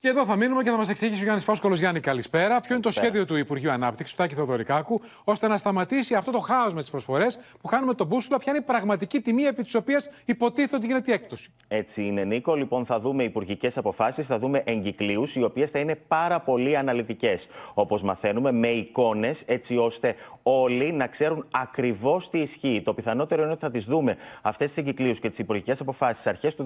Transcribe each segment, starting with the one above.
Και εδώ θα μείνουμε και θα μας εξηγήσει ο Γιάννης Φάσκολος. Γιάννη, καλησπέρα. Ποιο είναι το σχέδιο του Υπουργείου Ανάπτυξης, του Τάκη Θεοδωρικάκου, ώστε να σταματήσει αυτό το χάος με τις προσφορές που χάνουμε τον Μπούσουλα, ποια είναι η πραγματική τιμή επί της οποίας υποτίθεται ότι γίνεται η έκπτωση. Έτσι είναι, Νίκο. Λοιπόν, θα δούμε υπουργικές αποφάσεις, θα δούμε εγκυκλίους, οι οποίες θα είναι πάρα πολύ αναλυτικές. Όπως μαθαίνουμε, με εικόνες, έτσι ώστε όλοι να ξέρουν ακριβώς τι ισχύει. Το πιθανότερο είναι ότι θα τις δούμε αυτές τις εγκυκλίους και τις υπουργικές αποφάσεις αρχές του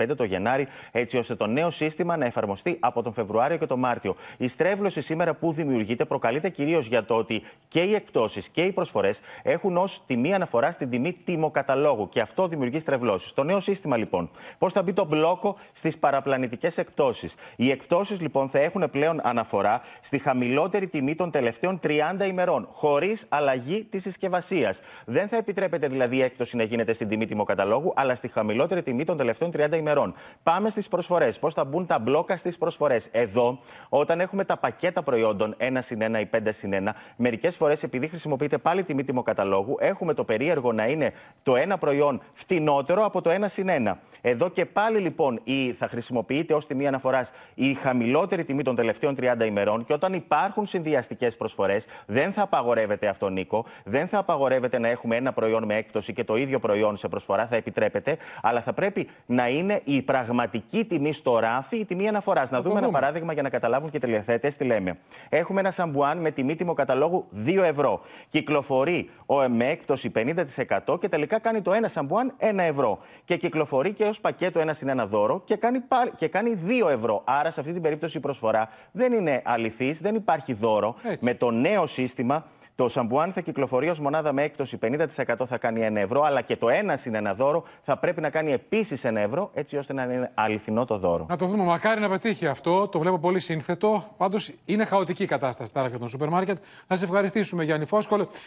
2025, το Γενάρη, έτσι ώστε το νέο σύστημα να εφαρμοστεί εφαρμοστεί από τον Φεβρουάριο και τον Μάρτιο. Η στρέβλωση σήμερα που δημιουργείται προκαλείται κυρίως για το ότι και οι εκπτώσεις και οι προσφορές έχουν ως τιμή αναφορά στην τιμή τιμοκαταλόγου και αυτό δημιουργεί στρεβλώσεις. Το νέο σύστημα λοιπόν, πώς θα μπει το μπλόκο στις παραπλανητικές εκπτώσεις. Οι εκπτώσεις λοιπόν θα έχουν πλέον αναφορά στη χαμηλότερη τιμή των τελευταίων 30 ημερών, χωρίς αλλαγή της συσκευασίας. Δεν θα επιτρέπεται δηλαδή η έκπτωση να γίνεται στην τιμή τιμοκαταλόγου, αλλά στη χαμηλότερη τιμή των τελευταίων 30 ημερών. Πάμε στις προσφορές. Πώς θα μπουν τα μπλόκα στις τι προσφορές. Εδώ, όταν έχουμε τα πακέτα προϊόντων 1 συν 1 ή 5 συν 1, μερικές φορές επειδή χρησιμοποιείται πάλι τιμή τιμοκαταλόγου, έχουμε το περίεργο να είναι το ένα προϊόν φτηνότερο από το 1 συν 1. Εδώ και πάλι λοιπόν η, θα χρησιμοποιείται ως τιμή αναφοράς η χαμηλότερη τιμή των τελευταίων 30 ημερών και όταν υπάρχουν συνδυαστικές προσφορές, δεν θα απαγορεύεται αυτό, Νίκο. Δεν θα απαγορεύεται να έχουμε ένα προϊόν με έκπτωση και το ίδιο προϊόν σε προσφορά, θα επιτρέπεται, αλλά θα πρέπει να είναι η πραγματική τιμή στο ράφι, η τιμή αναφοράς. Να δούμε ένα παράδειγμα για να καταλάβουν και οι τηλεθέτες τι λέμε. Έχουμε ένα σαμπουάν με τιμή καταλόγου 2 ευρώ. Κυκλοφορεί ο με έκπτωση 50% και τελικά κάνει το ένα σαμπουάν 1 ευρώ. Και κυκλοφορεί και ως πακέτο ένα συν ένα δώρο και κάνει, και κάνει 2 ευρώ. Άρα σε αυτή την περίπτωση η προσφορά δεν είναι αληθής, δεν υπάρχει δώρο. Με το νέο σύστημα το σαμπουάν θα κυκλοφορεί ως μονάδα με έκπτωση 50% θα κάνει 1 ευρώ, αλλά και το ένας είναι ένα δώρο θα πρέπει να κάνει επίσης 1 ευρώ, έτσι ώστε να είναι αληθινό το δώρο. Να το δούμε. Μακάρι να πετύχει αυτό. Το βλέπω πολύ σύνθετο. Πάντως είναι χαοτική κατάσταση τώρα για τον σούπερ μάρκετ. Να σε ευχαριστήσουμε, Γιάννη Φόσκολ.